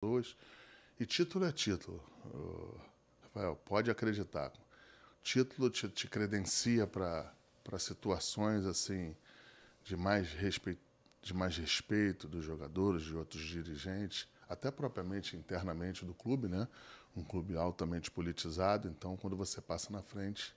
pessoas. E título é título. Rafael, pode acreditar. Título te, te credencia para situações assim de mais, respeito, de mais respeito dos jogadores, de outros dirigentes, até propriamente internamente do clube, né? Um clube altamente politizado, então quando você passa na frente,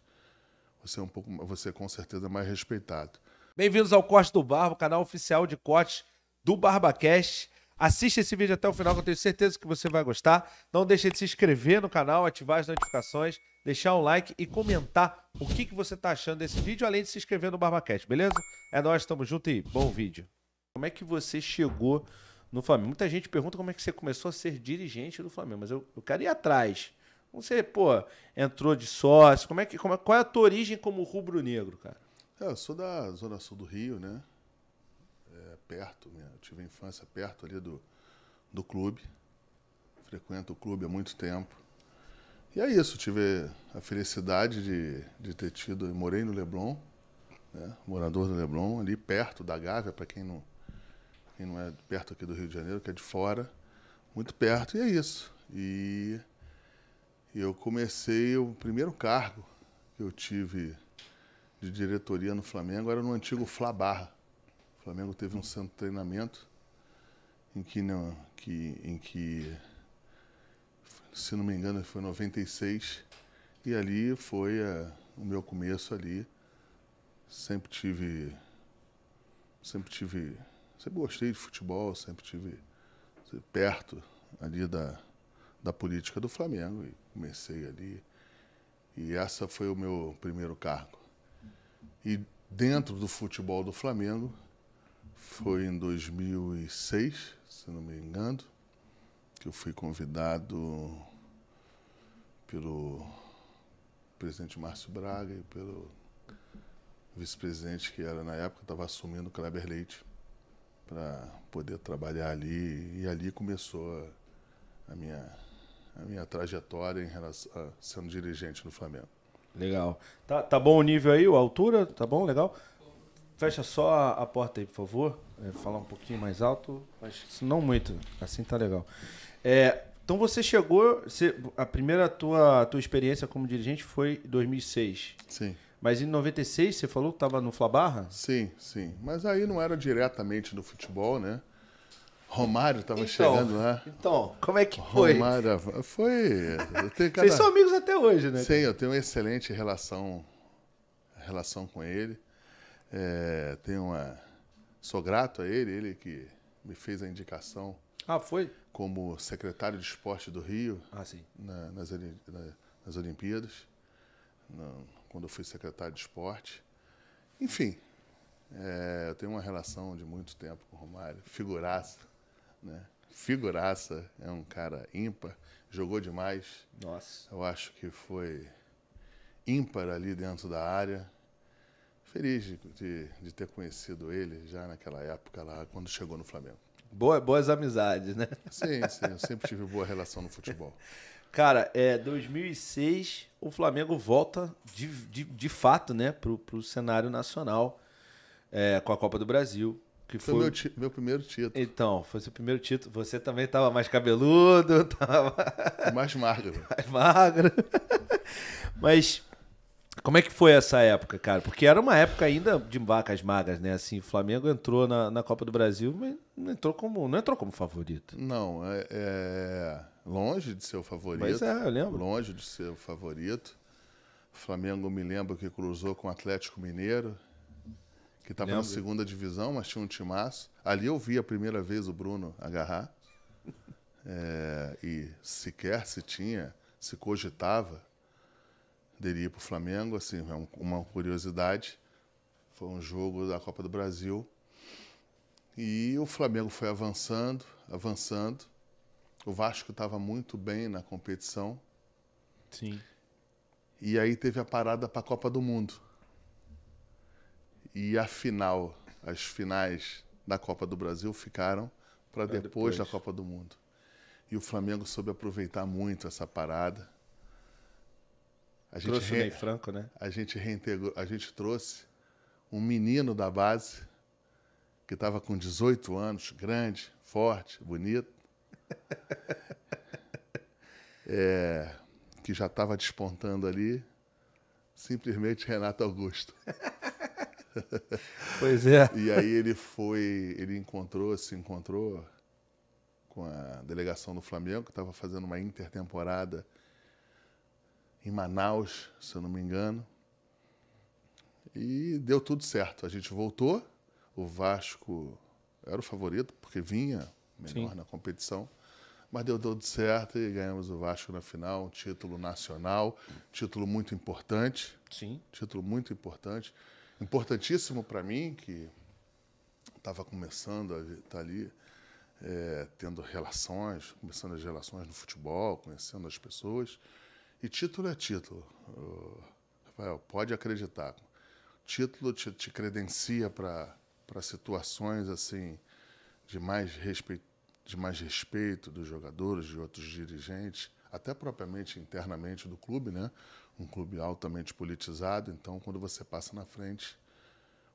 você é um pouco, você é com certeza é mais respeitado. Bem-vindos ao Corte do Barba, canal oficial de corte do BarbaCast. Assista esse vídeo até o final, que eu tenho certeza que você vai gostar. Não deixe de se inscrever no canal, ativar as notificações, deixar um like e comentar o que, que você está achando desse vídeo, além de se inscrever no BarbaCast, beleza? É nóis, tamo junto e bom vídeo. Como é que você chegou no Flamengo? Muita gente pergunta como é que você começou a ser dirigente do Flamengo, mas eu, eu quero ir atrás. Você, pô, entrou de sócio, como é que, como é, qual é a tua origem como rubro-negro, cara? É, eu sou da Zona Sul do Rio, né? perto, eu tive a infância perto ali do, do clube, frequento o clube há muito tempo. E é isso, tive a felicidade de, de ter tido, morei no Leblon, né, morador do Leblon, ali perto da Gávea, para quem não, quem não é perto aqui do Rio de Janeiro, que é de fora, muito perto, e é isso. E eu comecei o primeiro cargo que eu tive de diretoria no Flamengo era no antigo Flabarra. O Flamengo teve um santo treinamento em que não, que, em que se não me engano foi 96 e ali foi a, eh, o meu começo ali. Sempre tive sempre tive sempre gostei de futebol, sempre tive perto ali da, da política do Flamengo e comecei ali. E essa foi o meu primeiro cargo. E dentro do futebol do Flamengo, foi em 2006, se não me engano, que eu fui convidado pelo presidente Márcio Braga e pelo vice-presidente que era na época, estava assumindo o Kleber Leite, para poder trabalhar ali. E ali começou a, minha, a minha trajetória em relação a sendo dirigente no Flamengo. Legal. Tá, tá bom o nível aí, a altura? Tá bom, legal? Fecha só a porta aí, por favor. É, falar um pouquinho mais alto, mas não muito. Assim tá legal. É, então você chegou, você, a primeira tua tua experiência como dirigente foi em 2006. Sim. Mas em 96 você falou que estava no Flabarra? Sim, sim. Mas aí não era diretamente do futebol, né? Romário estava então, chegando lá. Então, como é que foi? Romário foi. Cada... Vocês são amigos até hoje, né? Sim, eu tenho uma excelente relação relação com ele. É, tem uma. Sou grato a ele, ele que me fez a indicação. Ah, foi? Como secretário de esporte do Rio. Ah, sim. Na, nas, na, nas Olimpíadas. quando eu fui secretário de esporte. Enfim, é, eu tenho uma relação de muito tempo com o Romário. Figuraça, né? Figuraça, é um cara ímpar, jogou demais. Nossa. Eu acho que foi ímpar ali dentro da área feliz de, de, de, ter conhecido ele já naquela época, lá quando chegou no Flamengo. Boa, boas amizades, né? Sim, sim. Eu sempre tive boa relação no futebol. Cara, é 2006, o Flamengo volta de, de, de fato né, para o cenário nacional é, com a Copa do Brasil. Que foi, foi... Meu, meu, primeiro título. Então, foi seu primeiro título. Você também estava mais cabeludo, tava... mais magro. mais magro. Mas como é que foi essa época, cara? Porque era uma época ainda de vacas magras, né? Assim, o Flamengo entrou na, na Copa do Brasil, mas não entrou como, não entrou como favorito. Não, é, é longe de ser o favorito. Mas é, eu lembro. Longe de ser o favorito. O Flamengo, me lembro que cruzou com o Atlético Mineiro, que estava na segunda divisão, mas tinha um timaço. Ali eu vi a primeira vez o Bruno agarrar. É, e sequer se tinha, se cogitava poderia ir para o Flamengo, assim, é uma curiosidade. Foi um jogo da Copa do Brasil. E o Flamengo foi avançando, avançando. O Vasco estava muito bem na competição. Sim. E aí teve a parada para a Copa do Mundo. E a final, as finais da Copa do Brasil ficaram para depois, depois da Copa do Mundo. E o Flamengo soube aproveitar muito essa parada a gente trouxe re... o Ney Franco, né? A gente reintegrou, a gente trouxe um menino da base que estava com 18 anos, grande, forte, bonito, é, que já estava despontando ali, simplesmente Renato Augusto. Pois é. E aí ele foi, ele encontrou, se encontrou com a delegação do Flamengo, que estava fazendo uma intertemporada em Manaus, se eu não me engano. E deu tudo certo. A gente voltou. O Vasco era o favorito, porque vinha melhor Sim. na competição. Mas deu tudo certo e ganhamos o Vasco na final, um título nacional, título muito importante. Sim. Título muito importante. Importantíssimo para mim, que estava começando a estar tá ali, é, tendo relações, começando as relações no futebol, conhecendo as pessoas. E título é título, Rafael, pode acreditar. Título te, te credencia para situações assim de mais, respeito, de mais respeito dos jogadores, de outros dirigentes, até propriamente internamente do clube, né? Um clube altamente politizado, então quando você passa na frente,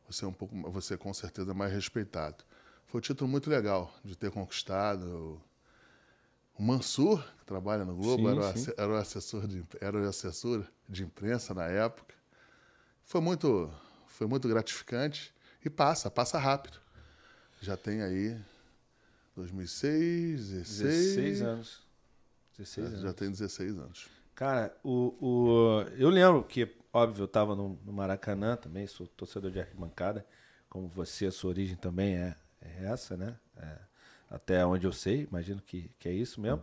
você é um pouco, você é com certeza é mais respeitado. Foi um título muito legal de ter conquistado. O Mansur, que trabalha no Globo, sim, era, sim. O, era, o assessor de, era o assessor de imprensa na época. Foi muito, foi muito gratificante e passa, passa rápido. Já tem aí 2006, 16... 16 anos. 16 é, anos. Já tem 16 anos. Cara, o, o, eu lembro que, óbvio, eu estava no, no, Maracanã também, sou torcedor de arquibancada, como você, a sua origem também é, é essa, né? É até onde eu sei, imagino que, que é isso mesmo.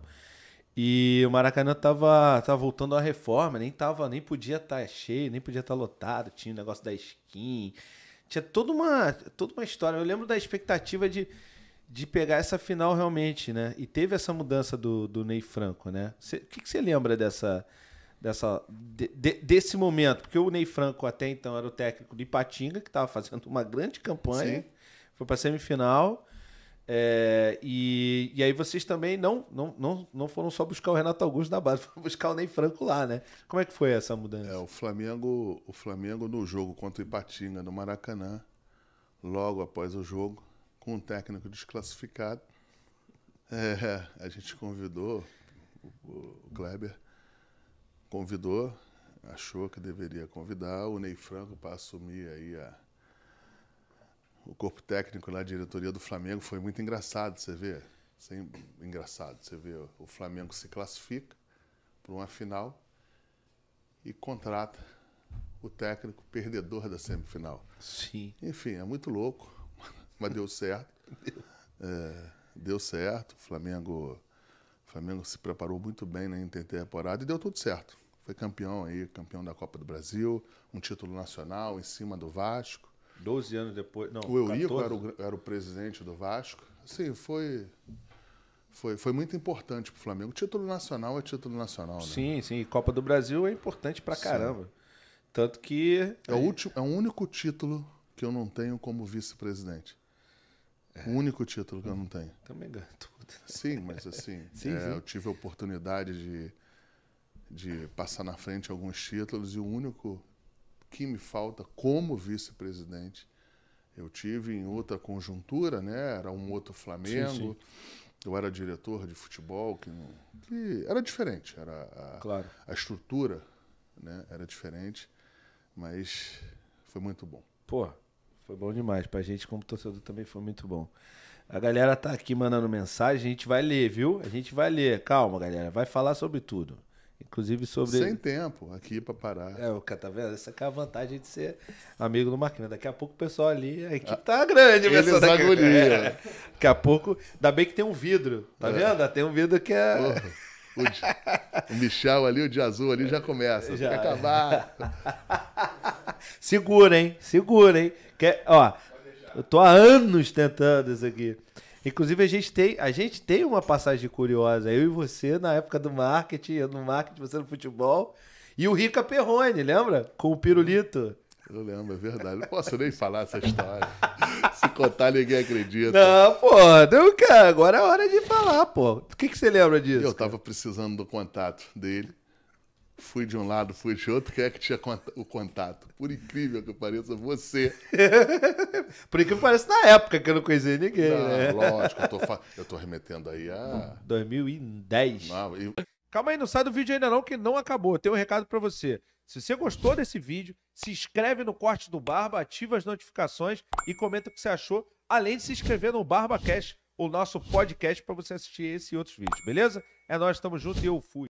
E o Maracanã tava, tava voltando à reforma, nem tava, nem podia estar tá cheio, nem podia estar tá lotado, tinha o um negócio da skin. Tinha toda uma, toda uma história. Eu lembro da expectativa de, de pegar essa final realmente, né? E teve essa mudança do, do Ney Franco, né? O que, você lembra dessa, dessa de, de, desse momento? Porque o Ney Franco até então era o técnico do Ipatinga, que estava fazendo uma grande campanha. Sim. Foi para semifinal. É, e, e aí vocês também não, não, não, não foram só buscar o Renato Augusto na base, foram buscar o Ney Franco lá, né? Como é que foi essa mudança? É, o Flamengo, o Flamengo no jogo contra o Ipatinga, no Maracanã, logo após o jogo, com um técnico desclassificado, é, a gente convidou, o Kleber convidou, achou que deveria convidar o Ney Franco para assumir aí a o corpo técnico lá, diretoria do Flamengo, foi muito engraçado, você vê. Assim, engraçado, você vê o Flamengo se classifica para uma final e contrata o técnico perdedor da semifinal. Sim. Enfim, é muito louco, mas deu certo. É, deu certo, o Flamengo, Flamengo se preparou muito bem na né, intertemporada e deu tudo certo. Foi campeão aí, campeão da Copa do Brasil, um título nacional em cima do Vasco. 12 anos depois. Não, o Eurico era o, era o, presidente do Vasco. Sim, foi. Foi, foi muito importante para o Flamengo. Título nacional é título nacional, né? Sim, sim. Copa do Brasil é importante para caramba. Tanto que. É o, é último, é o único título que eu não tenho como vice-presidente. É. O único título que eu não tenho. Também ganho tudo. Né? Sim, mas assim, sim, é, sim. eu tive a oportunidade de, de passar na frente alguns títulos e o único que me falta como vice-presidente. Eu tive em outra conjuntura, né? Era um outro Flamengo. Sim, sim. Eu era diretor de futebol, que, não, que era diferente, era a, claro. a estrutura, né? Era diferente, mas foi muito bom. Pô, foi bom demais. para gente, como torcedor, também foi muito bom. A galera tá aqui mandando mensagem, a gente vai ler, viu? A gente vai ler. Calma, galera, vai falar sobre tudo. Inclusive sobre. Sem tempo aqui para parar. É, o cara tá vendo? Essa é a vantagem de ser amigo do Marquinhos. Daqui a pouco o pessoal ali, a equipe ah, tá grande, Eles daqui... É. Daqui a pouco, ainda bem que tem um vidro, tá é. vendo? Tem um vidro que é. O, o Michel ali, o de azul ali já começa. Já. acabar. Segura, hein? Segura, hein? Quer... Ó, eu tô há anos tentando isso aqui. Inclusive, a gente, tem, a gente tem uma passagem curiosa. Eu e você, na época do marketing, eu no marketing, você no futebol. E o Rica Perrone, lembra? Com o pirulito. Eu lembro, é verdade. Não posso nem falar essa história. Se contar, ninguém acredita. Não, pô, nunca. Agora é hora de falar, pô. O que, que você lembra disso? Eu tava cara? precisando do contato dele fui de um lado, fui de outro, quem é que tinha o contato? Por incrível que pareça, você. Por incrível que pareça, na época que eu não conhecia ninguém, não, né? Lógico, eu tô, eu tô remetendo aí a... 2010. Não, e... Calma aí, não sai do vídeo ainda não, que não acabou. Tem um recado para você. Se você gostou desse vídeo, se inscreve no Corte do Barba, ativa as notificações e comenta o que você achou, além de se inscrever no BarbaCast, o nosso podcast, para você assistir esse e outros vídeos, beleza? É nós, estamos juntos e eu fui.